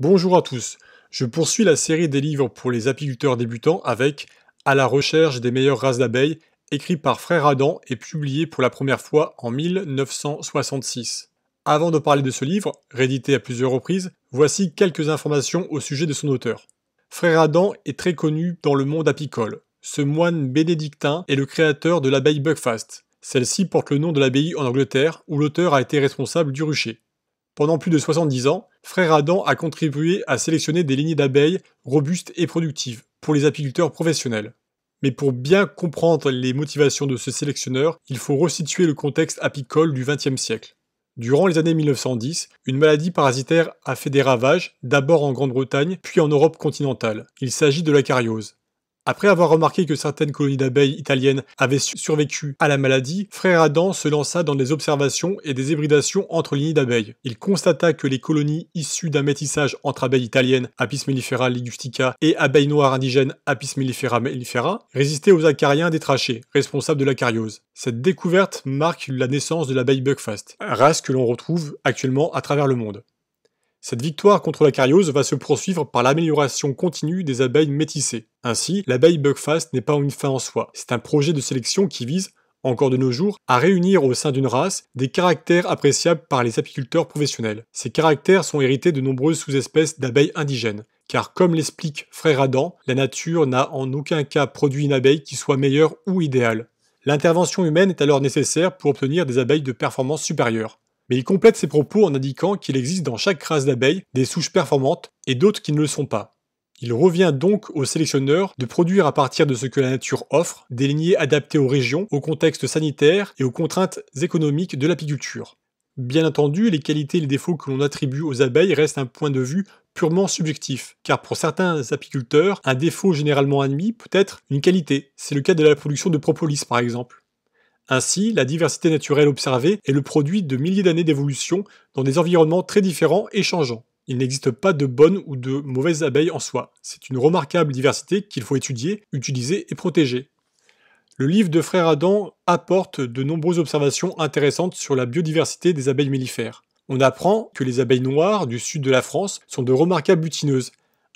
Bonjour à tous, je poursuis la série des livres pour les apiculteurs débutants avec À la recherche des meilleures races d'abeilles, écrit par Frère Adam et publié pour la première fois en 1966. Avant de parler de ce livre, réédité à plusieurs reprises, voici quelques informations au sujet de son auteur. Frère Adam est très connu dans le monde apicole. Ce moine bénédictin est le créateur de l'abeille Buckfast. Celle-ci porte le nom de l'abbaye en Angleterre, où l'auteur a été responsable du rucher. Pendant plus de 70 ans, Frère Adam a contribué à sélectionner des lignées d'abeilles robustes et productives pour les apiculteurs professionnels. Mais pour bien comprendre les motivations de ce sélectionneur, il faut resituer le contexte apicole du XXe siècle. Durant les années 1910, une maladie parasitaire a fait des ravages, d'abord en Grande-Bretagne, puis en Europe continentale. Il s'agit de la cariose. Après avoir remarqué que certaines colonies d'abeilles italiennes avaient survécu à la maladie, Frère Adam se lança dans des observations et des hybridations entre lignées d'abeilles. Il constata que les colonies issues d'un métissage entre abeilles italiennes Apis mellifera ligustica et abeilles noires indigènes Apis mellifera mellifera résistaient aux acariens détrachés, responsables de la Cette découverte marque la naissance de l'abeille Buckfast, race que l'on retrouve actuellement à travers le monde. Cette victoire contre la cariose va se poursuivre par l'amélioration continue des abeilles métissées. Ainsi, l'abeille Buckfast n'est pas une fin en soi, c'est un projet de sélection qui vise, encore de nos jours, à réunir au sein d'une race des caractères appréciables par les apiculteurs professionnels. Ces caractères sont hérités de nombreuses sous-espèces d'abeilles indigènes, car comme l'explique Frère Adam, la nature n'a en aucun cas produit une abeille qui soit meilleure ou idéale. L'intervention humaine est alors nécessaire pour obtenir des abeilles de performance supérieure mais il complète ses propos en indiquant qu'il existe dans chaque race d'abeilles des souches performantes et d'autres qui ne le sont pas. Il revient donc au sélectionneur de produire à partir de ce que la nature offre des lignées adaptées aux régions, au contexte sanitaire et aux contraintes économiques de l'apiculture. Bien entendu, les qualités et les défauts que l'on attribue aux abeilles restent un point de vue purement subjectif, car pour certains apiculteurs, un défaut généralement admis peut être une qualité. C'est le cas de la production de propolis par exemple. Ainsi, la diversité naturelle observée est le produit de milliers d'années d'évolution dans des environnements très différents et changeants. Il n'existe pas de bonnes ou de mauvaises abeilles en soi. C'est une remarquable diversité qu'il faut étudier, utiliser et protéger. Le livre de Frère Adam apporte de nombreuses observations intéressantes sur la biodiversité des abeilles mellifères. On apprend que les abeilles noires du sud de la France sont de remarquables butineuses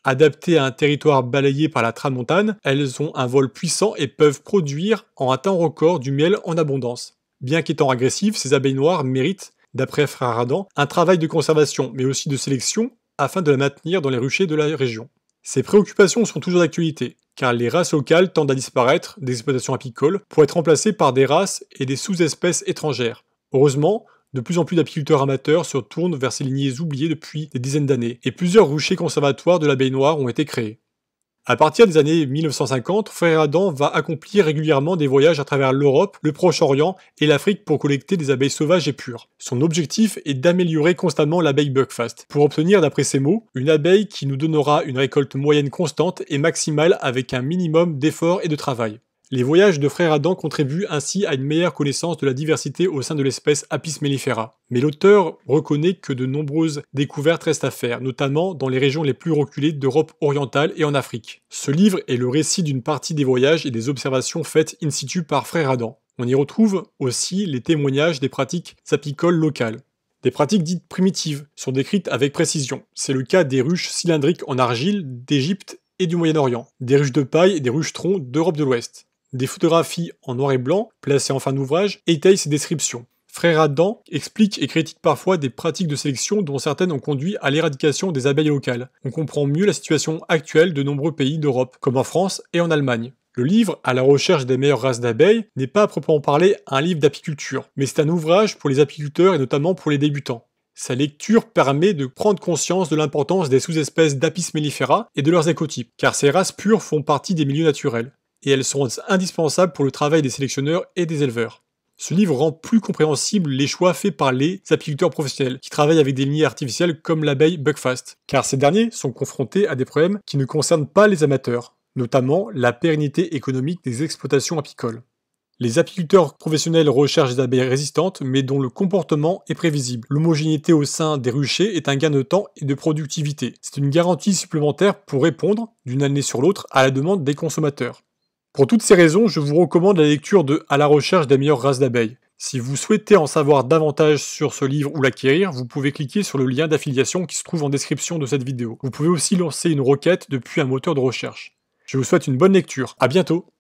Adaptées à un territoire balayé par la tramontane, elles ont un vol puissant et peuvent produire en un temps record du miel en abondance. Bien qu'étant agressives, ces abeilles noires méritent, d'après Frère Adam, un travail de conservation, mais aussi de sélection, afin de la maintenir dans les ruchers de la région. Ces préoccupations sont toujours d'actualité, car les races locales tendent à disparaître des exploitations apicoles pour être remplacées par des races et des sous-espèces étrangères. Heureusement, de plus en plus d'apiculteurs amateurs se tournent vers ces lignées oubliées depuis des dizaines d'années, et plusieurs ruchers conservatoires de la noire ont été créés. À partir des années 1950, Frère Adam va accomplir régulièrement des voyages à travers l'Europe, le Proche-Orient et l'Afrique pour collecter des abeilles sauvages et pures. Son objectif est d'améliorer constamment l'abeille Buckfast, pour obtenir, d'après ses mots, une abeille qui nous donnera une récolte moyenne constante et maximale avec un minimum d'efforts et de travail. Les voyages de frère Adam contribuent ainsi à une meilleure connaissance de la diversité au sein de l'espèce Apis mellifera. Mais l'auteur reconnaît que de nombreuses découvertes restent à faire, notamment dans les régions les plus reculées d'Europe orientale et en Afrique. Ce livre est le récit d'une partie des voyages et des observations faites in situ par frère Adam. On y retrouve aussi les témoignages des pratiques apicoles locales. Des pratiques dites primitives sont décrites avec précision. C'est le cas des ruches cylindriques en argile d'Égypte et du Moyen-Orient, des ruches de paille et des ruches troncs d'Europe de l'Ouest. Des photographies en noir et blanc, placées en fin d'ouvrage, étayent ces descriptions. Frère Adam explique et critique parfois des pratiques de sélection dont certaines ont conduit à l'éradication des abeilles locales. On comprend mieux la situation actuelle de nombreux pays d'Europe, comme en France et en Allemagne. Le livre À la recherche des meilleures races d'abeilles n'est pas à proprement parler un livre d'apiculture, mais c'est un ouvrage pour les apiculteurs et notamment pour les débutants. Sa lecture permet de prendre conscience de l'importance des sous-espèces d'Apis mellifera et de leurs écotypes, car ces races pures font partie des milieux naturels et elles seront indispensables pour le travail des sélectionneurs et des éleveurs. Ce livre rend plus compréhensible les choix faits par les apiculteurs professionnels qui travaillent avec des lignées artificielles comme l'abeille Buckfast, car ces derniers sont confrontés à des problèmes qui ne concernent pas les amateurs, notamment la pérennité économique des exploitations apicoles. Les apiculteurs professionnels recherchent des abeilles résistantes mais dont le comportement est prévisible. L'homogénéité au sein des ruchers est un gain de temps et de productivité. C'est une garantie supplémentaire pour répondre, d'une année sur l'autre, à la demande des consommateurs. Pour toutes ces raisons, je vous recommande la lecture de À la recherche des meilleures races d'abeilles. Si vous souhaitez en savoir davantage sur ce livre ou l'acquérir, vous pouvez cliquer sur le lien d'affiliation qui se trouve en description de cette vidéo. Vous pouvez aussi lancer une requête depuis un moteur de recherche. Je vous souhaite une bonne lecture, à bientôt